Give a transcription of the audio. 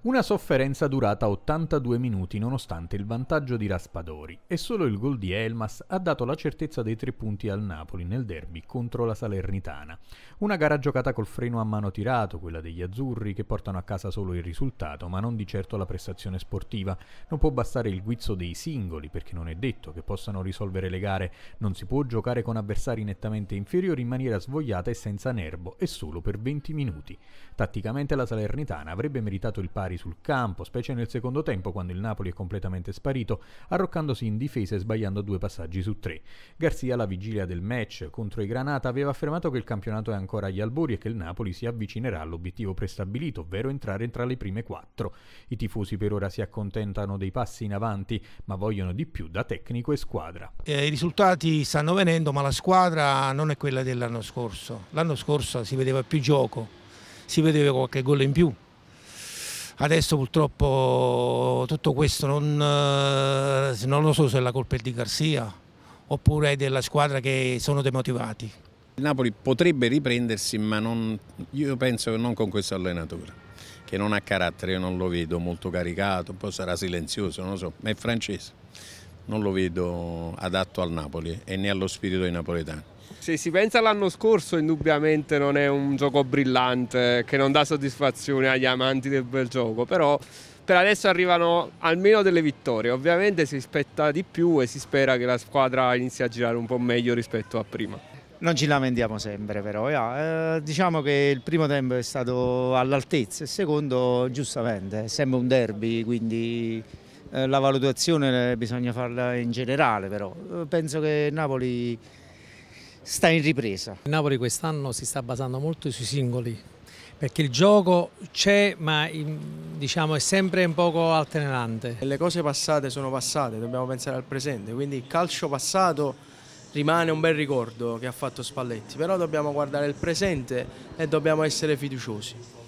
Una sofferenza durata 82 minuti nonostante il vantaggio di Raspadori e solo il gol di Elmas ha dato la certezza dei tre punti al Napoli nel derby contro la Salernitana. Una gara giocata col freno a mano tirato, quella degli azzurri che portano a casa solo il risultato, ma non di certo la prestazione sportiva. Non può bastare il guizzo dei singoli perché non è detto che possano risolvere le gare, non si può giocare con avversari nettamente inferiori in maniera svogliata e senza nervo e solo per 20 minuti. Tatticamente la Salernitana avrebbe meritato il pari regolari sul campo, specie nel secondo tempo quando il Napoli è completamente sparito, arroccandosi in difesa e sbagliando due passaggi su tre. Garzia alla vigilia del match contro i Granata aveva affermato che il campionato è ancora agli albori e che il Napoli si avvicinerà all'obiettivo prestabilito, ovvero entrare tra le prime quattro. I tifosi per ora si accontentano dei passi in avanti, ma vogliono di più da tecnico e squadra. Eh, I risultati stanno venendo, ma la squadra non è quella dell'anno scorso. L'anno scorso si vedeva più gioco, si vedeva qualche gol in più. Adesso purtroppo tutto questo non, eh, non lo so se la colpa è di Garzia oppure della squadra che sono demotivati. Il Napoli potrebbe riprendersi ma non, io penso che non con questo allenatore che non ha carattere, io non lo vedo molto caricato, poi sarà silenzioso, non lo so, ma è francese non lo vedo adatto al Napoli e né allo spirito dei napoletani. Se si pensa all'anno scorso, indubbiamente non è un gioco brillante che non dà soddisfazione agli amanti del bel gioco, però per adesso arrivano almeno delle vittorie. Ovviamente si aspetta di più e si spera che la squadra inizi a girare un po' meglio rispetto a prima. Non ci lamentiamo sempre però, eh, diciamo che il primo tempo è stato all'altezza, il secondo giustamente, è sempre un derby, quindi eh, la valutazione eh, bisogna farla in generale però, eh, penso che Napoli sta in ripresa. Napoli quest'anno si sta basando molto sui singoli perché il gioco c'è ma diciamo, è sempre un poco alternante. Le cose passate sono passate, dobbiamo pensare al presente, quindi il calcio passato rimane un bel ricordo che ha fatto Spalletti, però dobbiamo guardare il presente e dobbiamo essere fiduciosi.